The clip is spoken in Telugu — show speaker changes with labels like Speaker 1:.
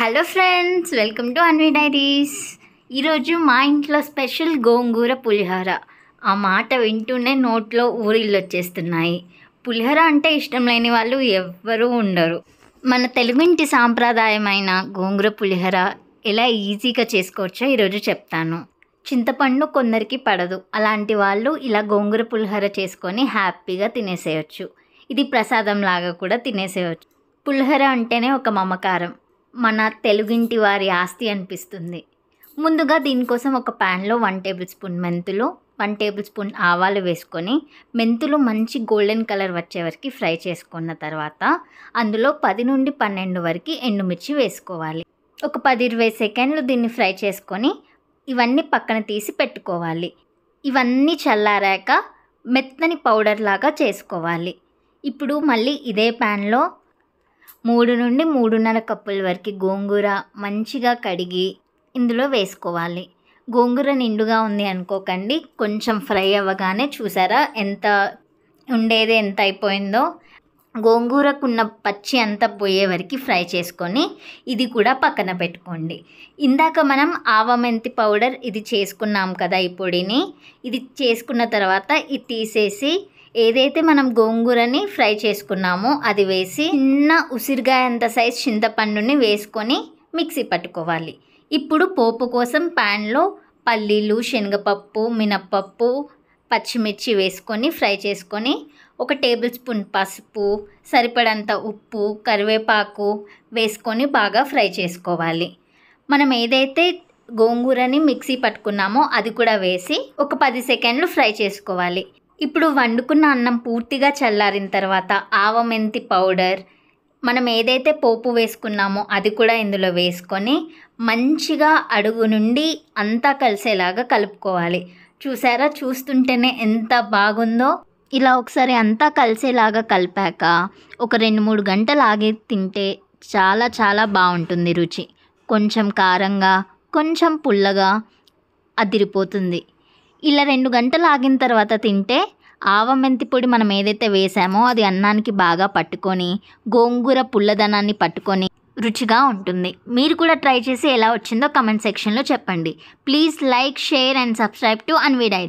Speaker 1: hello friends welcome to Anvi diaries ఈరోజు మా ఇంట్లో స్పెషల్ గోంగూర పులిహోర ఆ మాట వింటూనే నోట్లో ఊరిళ్ళు వచ్చేస్తున్నాయి పులిహోర అంటే ఇష్టం లేని వాళ్ళు ఎవ్వరూ ఉండరు మన తెలుగుంటి సాంప్రదాయమైన గోంగూర పులిహోర ఎలా ఈజీగా చేసుకోవచ్చో ఈరోజు చెప్తాను చింతపండు కొందరికి పడదు అలాంటి వాళ్ళు ఇలా గోంగూర పులిహోర చేసుకొని హ్యాపీగా తినేసేయచ్చు ఇది ప్రసాదం లాగా కూడా తినేసేయచ్చు పులిహోర అంటేనే ఒక మమకారం మన తెలుగింటి వారి ఆస్తి అనిపిస్తుంది ముందుగా దీనికోసం ఒక ప్యాన్లో వన్ టేబుల్ స్పూన్ మెంతులు వన్ టేబుల్ స్పూన్ ఆవాలు వేసుకొని మెంతులు మంచి గోల్డెన్ కలర్ వచ్చే వరకు ఫ్రై చేసుకున్న తర్వాత అందులో పది నుండి పన్నెండు వరకు ఎండుమిర్చి వేసుకోవాలి ఒక పది ఇరవై సెకండ్లు దీన్ని ఫ్రై చేసుకొని ఇవన్నీ పక్కన తీసి పెట్టుకోవాలి ఇవన్నీ చల్లారాక మెత్తని పౌడర్ లాగా చేసుకోవాలి ఇప్పుడు మళ్ళీ ఇదే ప్యాన్లో మూడు నుండి మూడున్నర కప్పుల వరకు గోంగూర మంచిగా కడిగి ఇందులో వేసుకోవాలి గోంగూర నిండుగా ఉంది అనుకోకండి కొంచెం ఫ్రై అవ్వగానే చూసారా ఎంత ఉండేది ఎంత అయిపోయిందో గోంగూరకున్న పచ్చి అంతా పోయే వరకు ఫ్రై చేసుకొని ఇది కూడా పక్కన పెట్టుకోండి ఇందాక మనం ఆవమెంతి పౌడర్ ఇది చేసుకున్నాం కదా ఈ పొడిని ఇది చేసుకున్న తర్వాత ఇది తీసేసి ఏదైతే మనం గోంగూరని ఫ్రై చేసుకున్నామో అది వేసి చిన్న ఉసిరిగాయ అంత సైజ్ చింతపండుని వేసుకొని మిక్సీ పట్టుకోవాలి ఇప్పుడు పోపు కోసం ప్యాన్లో పల్లీలు శనగపప్పు మినప్పప్పు పచ్చిమిర్చి వేసుకొని ఫ్రై చేసుకొని ఒక టేబుల్ స్పూన్ పసుపు సరిపడంత ఉప్పు కరివేపాకు వేసుకొని బాగా ఫ్రై చేసుకోవాలి మనం ఏదైతే గోంగూరని మిక్సీ పట్టుకున్నామో అది కూడా వేసి ఒక పది సెకండ్లు ఫ్రై చేసుకోవాలి ఇప్పుడు వండుకున్న అన్నం పూర్తిగా చల్లారిన తర్వాత ఆవమెంతి పౌడర్ మనం ఏదైతే పోపు వేసుకున్నామో అది కూడా ఇందులో వేసుకొని మంచిగా అడుగు నుండి అంతా కలిసేలాగా కలుపుకోవాలి చూసారా చూస్తుంటేనే ఎంత బాగుందో ఇలా ఒకసారి అంతా కలిసేలాగా కలిపాక ఒక రెండు మూడు గంటలు ఆగి తింటే చాలా చాలా బాగుంటుంది రుచి కొంచెం కారంగా కొంచెం పుల్లగా అదిరిపోతుంది ఇలా రెండు గంటలు ఆగిన తర్వాత తింటే మెంతి పొడి మనం ఏదైతే వేసామో అది అన్నానికి బాగా పట్టుకొని గోంగూర పుల్లదనాన్ని పట్టుకొని రుచిగా ఉంటుంది మీరు కూడా ట్రై చేసి ఎలా వచ్చిందో కమెంట్ సెక్షన్లో చెప్పండి please like share and subscribe to Anvi dairy